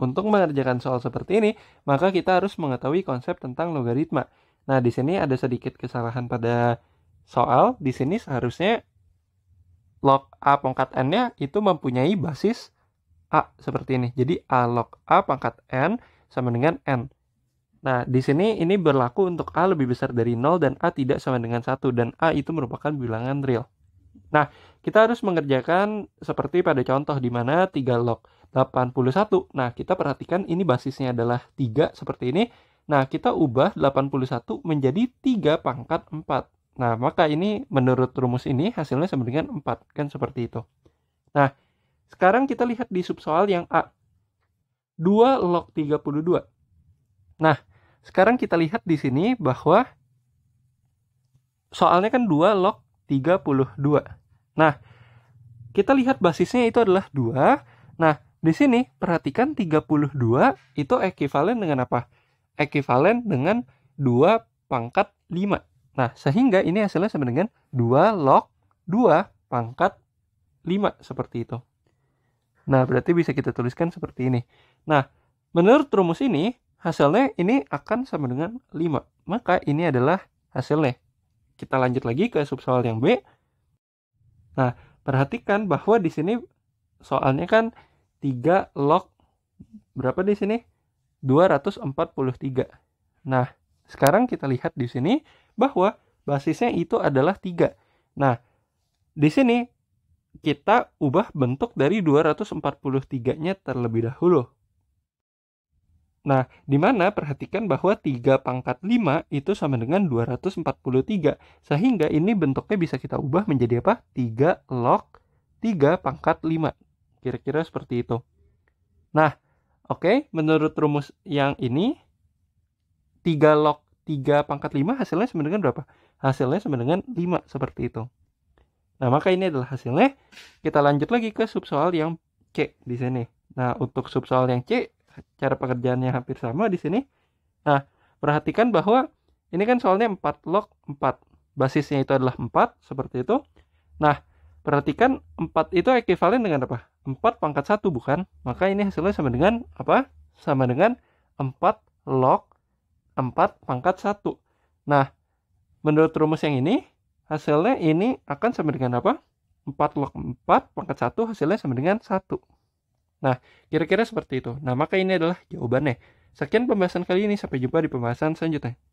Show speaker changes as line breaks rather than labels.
Untuk mengerjakan soal seperti ini, maka kita harus mengetahui konsep tentang logaritma. Nah, di sini ada sedikit kesalahan pada soal. Di sini seharusnya log A pangkat N-nya itu mempunyai basis A seperti ini. Jadi A log A pangkat N sama dengan N. Nah, di sini ini berlaku untuk A lebih besar dari 0 dan A tidak sama dengan 1 dan A itu merupakan bilangan real. Nah, kita harus mengerjakan seperti pada contoh di mana 3 log 81. Nah, kita perhatikan ini basisnya adalah 3 seperti ini. Nah, kita ubah 81 menjadi 3 pangkat 4. Nah, maka ini menurut rumus ini hasilnya sama dengan 4, kan seperti itu. Nah, sekarang kita lihat di subsoal yang A. 2 log 32. Nah, sekarang kita lihat di sini bahwa soalnya kan 2 log 32. Nah, kita lihat basisnya itu adalah 2. Nah, di sini perhatikan 32 itu ekivalen dengan apa? Ekivalen dengan 2 pangkat 5. Nah, sehingga ini hasilnya sama dengan 2 log 2 pangkat 5 seperti itu. Nah, berarti bisa kita tuliskan seperti ini. Nah, menurut rumus ini, hasilnya ini akan sama dengan 5. Maka ini adalah hasilnya. Kita lanjut lagi ke subsoal yang B. Nah, perhatikan bahwa di sini soalnya kan 3 log berapa di sini? 243. Nah, sekarang kita lihat di sini bahwa basisnya itu adalah 3. Nah, di sini kita ubah bentuk dari 243-nya terlebih dahulu. Nah, di mana perhatikan bahwa 3 pangkat 5 itu sama dengan 243. Sehingga ini bentuknya bisa kita ubah menjadi apa? 3 log 3 pangkat 5. Kira-kira seperti itu. Nah, oke, okay, menurut rumus yang ini 3 log 3 pangkat 5 hasilnya sama dengan berapa? Hasilnya sama dengan 5 seperti itu. Nah, maka ini adalah hasilnya. Kita lanjut lagi ke subsoal yang C di sini. Nah, untuk subsoal yang C cara pekerjaannya hampir sama di sini. Nah, perhatikan bahwa ini kan soalnya 4 log 4. Basisnya itu adalah 4, seperti itu. Nah, perhatikan 4 itu ekivalen dengan apa? 4 pangkat 1, bukan? Maka ini hasilnya sama dengan apa? Sama dengan 4 log 4 pangkat 1. Nah, menurut rumus yang ini, hasilnya ini akan sama dengan apa? 4 log 4 pangkat 1 hasilnya sama dengan 1. Nah, kira-kira seperti itu. Nah, maka ini adalah jawabannya. Sekian pembahasan kali ini, sampai jumpa di pembahasan selanjutnya.